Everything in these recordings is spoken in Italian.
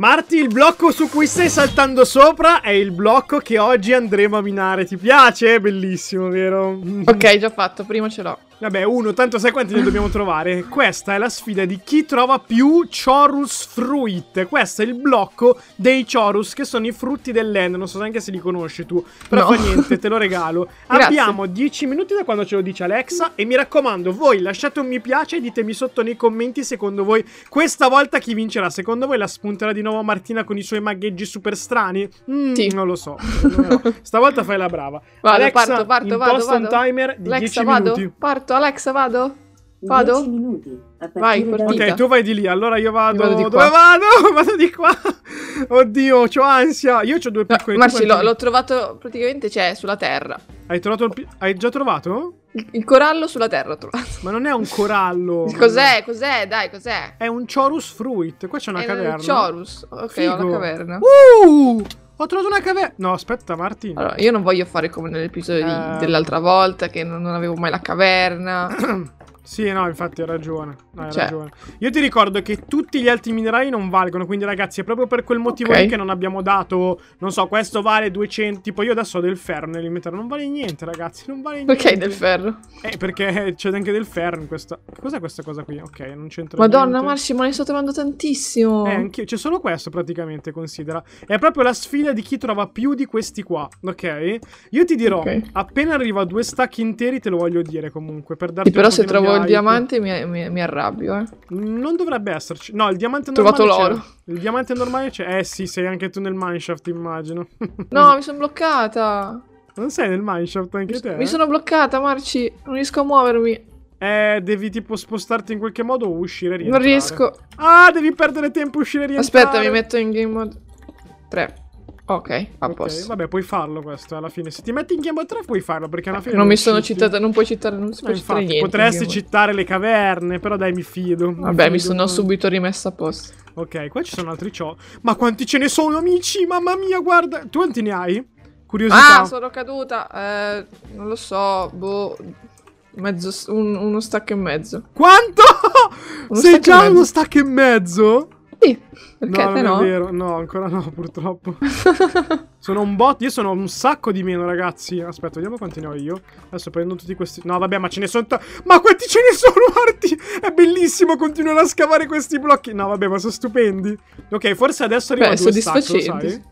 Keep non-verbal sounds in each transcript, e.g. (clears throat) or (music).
Marti, il blocco su cui stai saltando sopra è il blocco che oggi andremo a minare. Ti piace? Bellissimo, vero? Ok, già fatto, prima ce l'ho. Vabbè, uno, tanto sai quanti ne dobbiamo trovare. Questa è la sfida di chi trova più Chorus Fruit. Questo è il blocco dei Chorus, che sono i frutti dell'End. Non so neanche se li conosci tu, però no. fa niente, te lo regalo. (laughs) Abbiamo 10 minuti da quando ce lo dice Alexa. E mi raccomando, voi lasciate un mi piace e ditemi sotto nei commenti secondo voi questa volta chi vincerà. Secondo voi la spunterà di nuovo Martina con i suoi magheggi super strani? Mm, sì. Non lo so. (laughs) Stavolta fai la brava. Vado, Alexa, parto, parto, vado, vado. un timer di Alexa, 10 vado, minuti. Parto fatto. Alexa, vado? Vado? Minuti, vai, ok, tu vai di lì, allora io vado. Io vado Dove vado? (laughs) Vado di qua. Oddio, ho ansia. Io ho due piccoli. No, Marci, l'ho, l'ho trovato praticamente, cioè, sulla terra. Hai trovato il... Hai già trovato? Il, corallo sulla terra ho trovato. Ma non è un corallo. (laughs) cos'è? Cos'è? Dai, cos'è? È un chorus fruit. Qua c'è una è caverna. Un chorus. Ok, Figo. ho una caverna. Uh! Ho trovato una caverna. No, aspetta, Martin. Allora, io non voglio fare come nell'episodio uh... dell'altra volta, che non, non avevo mai la caverna. (clears throat) Sì, no, infatti hai ragione. No, hai cioè. ragione. Io ti ricordo che tutti gli altri minerali non valgono, quindi ragazzi è proprio per quel motivo okay. che non abbiamo dato, non so, questo vale 200, tipo io adesso ho del ferro nell'inventario, non vale niente ragazzi, non vale niente. Perché del ferro? Eh, perché (laughs) c'è anche del ferro in questa... Cos'è questa cosa qui? Ok, non c'entra Madonna, Marci, ma ne sto trovando tantissimo. Eh, anch'io, c'è solo questo praticamente, considera. È proprio la sfida di chi trova più di questi qua, ok? Io ti dirò, okay. appena arriva a due stacchi interi te lo voglio dire comunque, per darti... Sì, però se trovo trovo il diamante mi, mi, mi, arrabbio, eh. Non dovrebbe esserci. No, il diamante normale Ho trovato l'oro. Il diamante normale c'è. Eh sì, sei anche tu nel mineshaft, immagino. (laughs) no, mi sono bloccata. Non sei nel mineshaft anche mi, te? Mi eh? sono bloccata, Marci. Non riesco a muovermi. Eh, devi tipo spostarti in qualche modo o uscire e rientrare. Non riesco. Ah, devi perdere tempo uscire e rientrare. Aspetta, mi metto in game mode 3. Ok, a okay, posto. Vabbè, puoi farlo questo alla fine. Se ti metti in Game of 3 puoi farlo perché alla fine... Non, non mi sono citi. citata, non puoi citare, non eh, si può infatti, niente, Potresti citare le caverne, però dai mi fido. Mi Vabbè, fido. mi sono subito rimessa a posto. Ok, qua ci sono altri ciò. Ma quanti ce ne sono amici, mamma mia, guarda. Tu quanti ne hai? Curiosità. Ah, sono caduta. Eh, non lo so, boh... Mezzo, un, uno stacco e mezzo. Quanto? Uno Sei già uno stacco e mezzo? Sì. no, non no. è vero. No, ancora no, purtroppo. (laughs) sono un bot. Io sono un sacco di meno, ragazzi. Aspetta, vediamo quanti ne ho io. Adesso prendo tutti questi. No, vabbè, ma ce ne sono. Ma quanti ce ne sono, Arti? È bellissimo. Continuano a scavare questi blocchi. No, vabbè, ma sono stupendi. Ok, forse adesso arriva Beh, due stack, sai?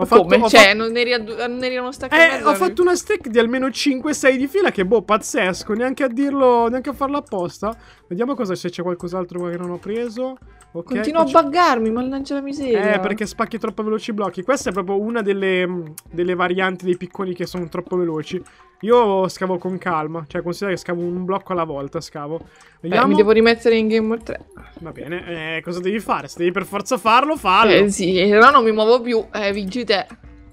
Ho fatto, Come? Ho cioè, fatto... non, eri a non eri uno stack eh, ho eh. fatto una stack di almeno 5-6 di fila che, boh, pazzesco. Neanche a dirlo, neanche a farlo apposta. Vediamo cosa, se c'è qualcos'altro che non ho preso. Okay, Continuo faccio... a buggarmi, ma mannaggia la miseria. Eh, perché spacchi troppo veloci i blocchi. Questa è proprio una delle, delle varianti dei picconi che sono troppo veloci. Io scavo con calma, cioè considera che scavo un blocco alla volta, scavo. Vediamo. Beh, mi devo rimettere in Game of 3. Va bene, eh, cosa devi fare? Se devi per forza farlo, fallo. Eh sì, se eh, non mi muovo più, eh, vinci te.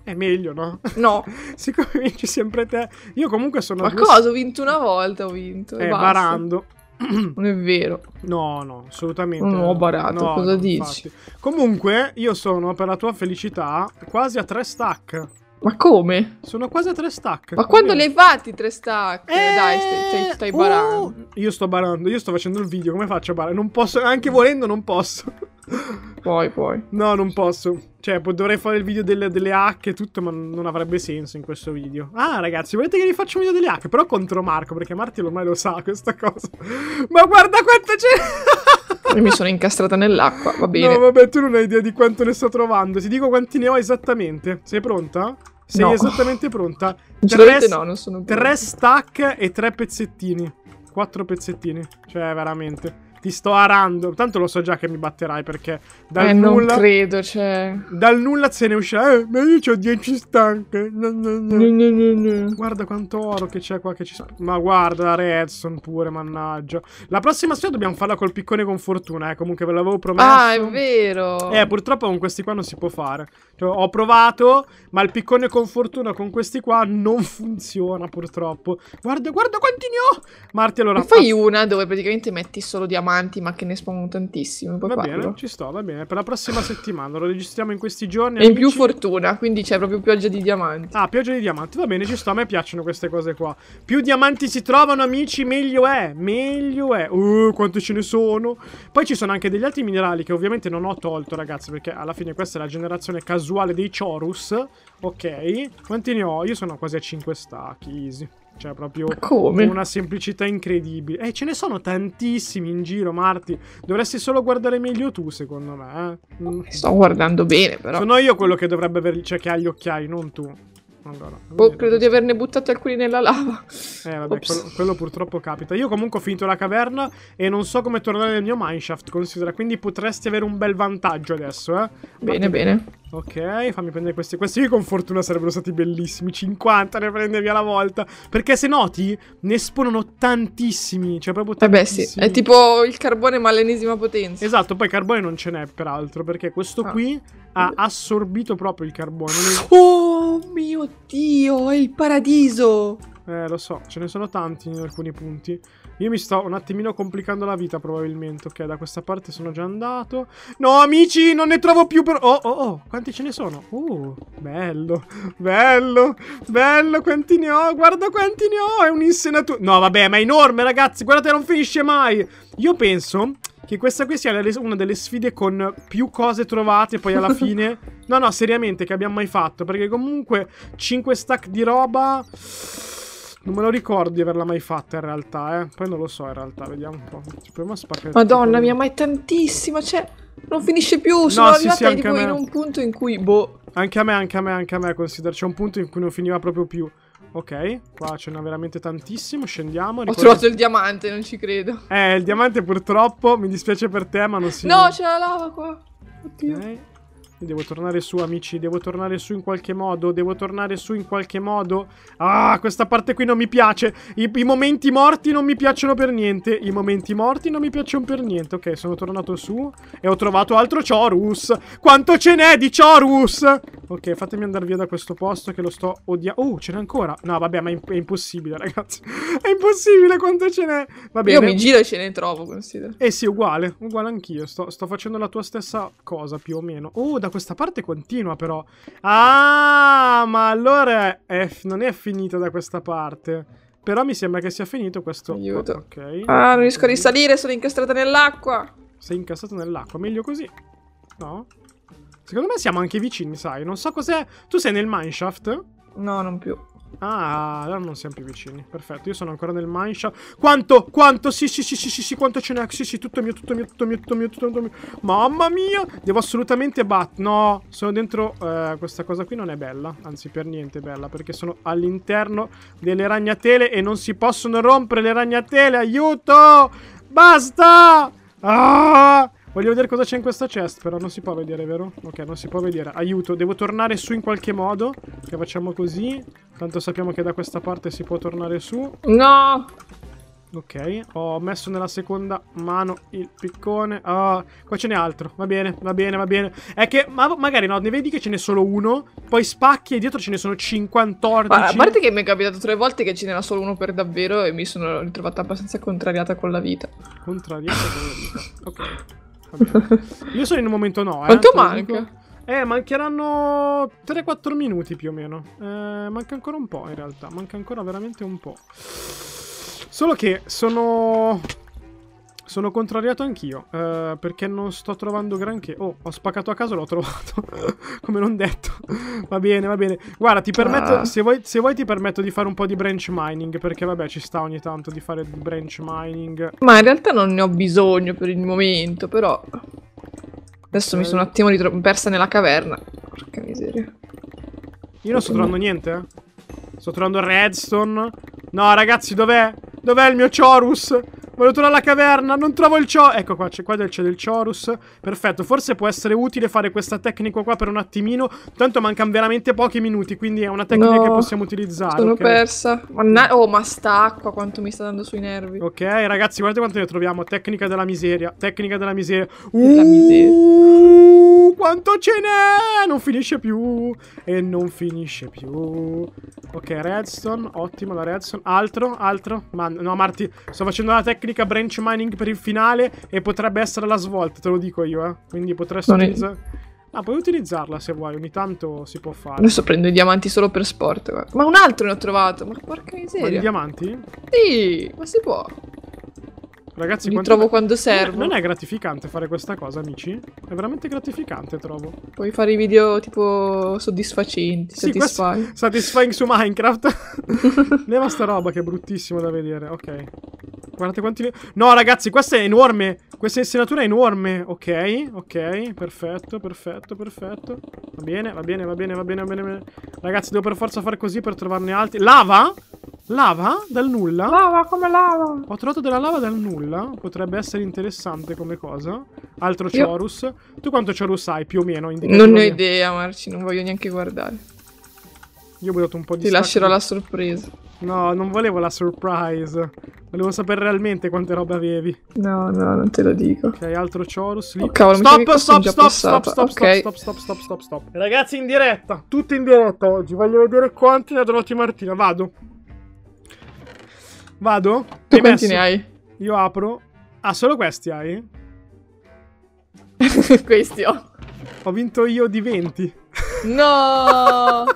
È meglio, no? No. (laughs) Siccome vinci sempre te, io comunque sono... Ma cosa? Ho vinto una volta, ho vinto. Eh, barando. Non è vero. No, no, assolutamente. Non ho barato, no, cosa no, dici? Infatti. Comunque, io sono, per la tua felicità, quasi a tre stack. Ma come? Sono quasi a tre stack. Ma quando li hai fatti tre stack? Eh, Dai, stai, eh, stai uh, barando. Io sto barando, io sto facendo il video, come faccio a barare? Non posso, anche volendo non posso. (laughs) Poi, poi. No, non posso. Cioè, dovrei fare il video delle, delle hack e tutto, ma non avrebbe senso in questo video. Ah, ragazzi, volete che vi faccia un video delle hack? Però contro Marco, perché Marti ormai lo sa questa cosa. (laughs) Ma guarda quanto c'è! Io mi sono incastrata nell'acqua, va bene. No, vabbè, tu non hai idea di quanto ne sto trovando. Ti dico quanti ne ho esattamente. Sei pronta? Sei no. esattamente pronta. (laughs) Tre, no, non sono pronta. tre stack e tre pezzettini. Quattro pezzettini. Cioè, veramente. Ti sto arando. Tanto lo so già che mi batterai perché dal eh, nulla... non credo, cioè... Dal nulla se ne uscirà. Eh, ma io ho 10 stanche. No, no, no. Guarda quanto oro che c'è qua che ci sono. Ma guarda, la Redson pure, mannaggia. La prossima sfida dobbiamo farla col piccone con fortuna, eh. Comunque ve l'avevo promesso. Ah, è vero. Eh, purtroppo con questi qua non si può fare. Cioè, ho provato, ma il piccone con fortuna con questi qua non funziona, purtroppo. Guarda, guarda quanti ne ho! Marti, allora... Ma fai una dove praticamente metti solo diamanti avanti, ma che ne espongono tantissimo. va parlo. bene, ci sto, va bene. Per la prossima settimana lo registriamo in questi giorni. E amici. in più fortuna, quindi c'è proprio pioggia di diamanti. Ah, pioggia di diamanti, va bene, ci sto. A me piacciono queste cose qua. Più diamanti si trovano, amici, meglio è. Meglio è. Uh, quanto ce ne sono. Poi ci sono anche degli altri minerali che ovviamente non ho tolto, ragazzi, perché alla fine questa è la generazione casuale dei Chorus. Ok, quanti ne ho? Io sono quasi a 5 stacchi, easy. Cioè, proprio Come? una semplicità incredibile. E eh, ce ne sono tantissimi in giro, Marti. Dovresti solo guardare meglio tu, secondo me. Eh? Mm. Sto guardando bene, però. Sono io quello che dovrebbe aver, cioè, che ha gli occhiali, non tu. Allora, oh, credo di averne buttati alcuni nella lava. Eh, vabbè, quello, quello, purtroppo capita. Io comunque ho finito la caverna e non so come tornare nel mio mineshaft, considera. Quindi potresti avere un bel vantaggio adesso, eh. Bene, bene. Ok, fammi prendere questi. Questi io con fortuna sarebbero stati bellissimi. 50 ne prendevi alla volta. Perché se noti, ne esponono tantissimi. Cioè, proprio tantissimi. Eh beh, sì. È tipo il carbone ma all'ennesima potenza. Esatto, poi carbone non ce n'è, peraltro. Perché questo ah. qui ha assorbito proprio il carbone. Oh! Oh mio Dio, è il paradiso! Eh, lo so, ce ne sono tanti in alcuni punti. Io mi sto un attimino complicando la vita, probabilmente. Ok, da questa parte sono già andato. No, amici, non ne trovo più per... Oh, oh, oh, quanti ce ne sono? Uh, bello, bello, bello, quanti ne ho? Guarda quanti ne ho, è un un'insenatura... No, vabbè, ma è enorme, ragazzi, guardate, non finisce mai! Io penso che questa qui sia una delle sfide con più cose trovate poi alla fine. (laughs) no, no, seriamente, che abbiamo mai fatto. Perché comunque 5 stack di roba... Non me lo ricordo di averla mai fatta in realtà, eh. Poi non lo so in realtà, vediamo un po'. Proviamo Madonna mia, ma è tantissima, cioè... Non finisce più, sono no, arrivata sì, sì, tipo in un punto in cui, boh... Anche a me, anche a me, anche a me, considera. C'è un punto in cui non finiva proprio più. Ok, qua ce n'è veramente tantissimo. Scendiamo. Ricordi... Ho trovato il diamante, non ci credo. Eh, il diamante purtroppo, mi dispiace per te, ma non si... No, c'è la lava qua. Oddio. Okay. Devo tornare su, amici. Devo tornare su in qualche modo. Devo tornare su in qualche modo. Ah, questa parte qui non mi piace. I, i momenti morti non mi piacciono per niente. I momenti morti non mi piacciono per niente. Ok, sono tornato su e ho trovato altro Chorus. Quanto ce n'è di Chorus? Ok, fatemi andare via da questo posto che lo sto odiando. Oh, ce n'è ancora. No, vabbè, ma è, è impossibile, (laughs) ragazzi. è impossibile quanto ce n'è. Va bene. Io mi giro e ce ne trovo, considero. Eh sì, uguale. Uguale anch'io. Sto, sto facendo la tua stessa cosa, più o meno. Oh, da questa parte continua però. Ah, ma allora è, non è finita da questa parte. Però mi sembra che sia finito questo... Aiuto. ok. Ah, non riesco a risalire, sono incastrata nell'acqua. Sei incastrata nell'acqua, meglio così. No? Secondo me siamo anche vicini, sai. Non so cos'è... Tu sei nel mineshaft? No, non più. Ah, allora non siamo più vicini. Perfetto, io sono ancora nel mineshaft. Quanto? Quanto? Sì, sì, sì, sì, sì, sì, quanto ce n'è? Sì, sì, tutto mio, tutto mio, tutto mio, tutto mio, tutto mio. Mamma mia! Devo assolutamente bat... No, sono dentro... Eh, questa cosa qui non è bella. Anzi, per niente è bella, perché sono all'interno delle ragnatele e non si possono rompere le ragnatele. Aiuto! Basta! Ah! Voglio vedere cosa c'è in questa chest, però non si può vedere, vero? Ok, non si può vedere. Aiuto, devo tornare su in qualche modo. Che facciamo così. Tanto sappiamo che da questa parte si può tornare su. No! Ok, ho messo nella seconda mano il piccone. Ah, qua ce n'è altro. Va bene, va bene, va bene. È che ma magari no, ne vedi che ce n'è solo uno, poi spacchi e dietro ce ne sono 54. Ma a parte che mi è capitato tre volte che ce n'era solo uno per davvero e mi sono ritrovata abbastanza contrariata con la vita. Contrariata con la vita. Ok. (laughs) Io sono in un momento no. Eh, Quanto manca? Eh, mancheranno 3-4 minuti più o meno. Eh, manca ancora un po' in realtà. Manca ancora veramente un po'. Solo che sono sono contrariato anch'io, eh, perché non sto trovando granché. Oh, ho spaccato a caso, l'ho trovato. (laughs) Come non detto. va bene, va bene. Guarda, ti permetto, ah. se, vuoi, se, vuoi, ti permetto di fare un po' di branch mining, perché vabbè ci sta ogni tanto di fare branch mining. Ma in realtà non ne ho bisogno per il momento, però... Adesso eh. mi sono un attimo persa nella caverna. Porca miseria. Io non sto trovando niente, eh. Sto trovando redstone. No, ragazzi, dov'è? Dov'è il mio Chorus? Voglio tornare alla caverna, non trovo il ciò. Ecco qua, c'è qua c'è del Chorus. Perfetto, forse può essere utile fare questa tecnica qua per un attimino. Tanto mancano veramente pochi minuti, quindi è una tecnica no, che possiamo utilizzare. Sono okay. persa. Oh, ma sta acqua quanto mi sta dando sui nervi. Ok, ragazzi, guardate quanto ne troviamo. Tecnica della miseria, tecnica della miseria. Della uh! Quanto ce n'è! Non finisce più! E non finisce più! Ok, redstone. Ottimo la redstone. Altro, altro. Ma no, Marti, sto facendo la tecnica branch mining per il finale e potrebbe essere la svolta, te lo dico io, eh. Quindi potresti non utilizzare... È... Ah, puoi utilizzarla se vuoi, ogni tanto si può fare. Adesso prendo i diamanti solo per sport, guarda. Ma un altro ne ho trovato, ma porca miseria. Ma i diamanti? Sì, ma si può. Ragazzi, li quanto... trovo quando serve. Non è gratificante fare questa cosa, amici? È veramente gratificante, trovo. Puoi fare i video tipo soddisfacenti, sì, satisfying. (laughs) Satisfying su Minecraft. (laughs) Leva sta roba che è bruttissima da vedere. Ok. Guardate quanti... No, ragazzi, questa è enorme. Questa insenatura è enorme. Ok, ok. Perfetto, perfetto, perfetto. Va bene, va bene, va bene, va bene, va bene. Ragazzi, devo per forza fare così per trovarne altri. Lava? Lava? Dal nulla? Lava come lava! Ho trovato della lava dal nulla. Potrebbe essere interessante come cosa. Altro Io... Chorus. Tu quanto Chorus hai più o meno? Non ne ho idea, Marci, non voglio neanche guardare. Io ho dato un po' di Ti stacchi. lascerò la sorpresa. No, non volevo la surprise. Volevo sapere realmente quante robe avevi. No, no, non te lo dico. Ok, altro Chorus lì. Oh, cavolo, stop, stop, stop, stop, stop, okay. stop, stop, stop, stop, stop. Ragazzi, in diretta. Tutti in diretta oggi. Voglio vedere quanti ne ha trovati Martina. Vado. Vado? Tu quanti ne hai? Io apro. Ah, solo questi hai? (laughs) questi ho. Ho vinto io di 20. No! (laughs) non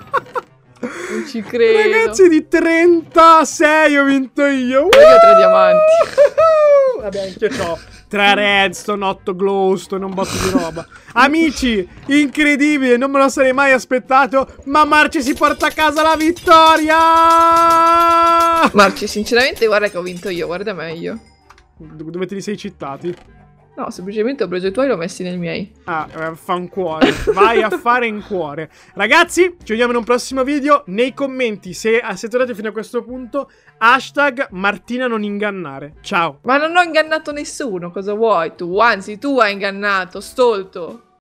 ci credo. Ragazzi, di 36 ho vinto io. Io ho tre diamanti. (laughs) Vabbè, anche no. 3 Redstone, 8 Glowstone, un botto di roba. Amici, incredibile, non me lo sarei mai aspettato, ma Marci si porta a casa la vittoria! Marci, sinceramente guarda che ho vinto io, guarda meglio. Dove te li sei citati? No, semplicemente ho preso i tuoi e li ho messi nei miei. Ah, fa un cuore. Vai a fare in cuore. Ragazzi, ci vediamo in un prossimo video. Nei commenti, se eh, siete andati fino a questo punto, hashtag Martina non ingannare. Ciao. Ma non ho ingannato nessuno, cosa vuoi tu? Anzi, tu hai ingannato, stolto.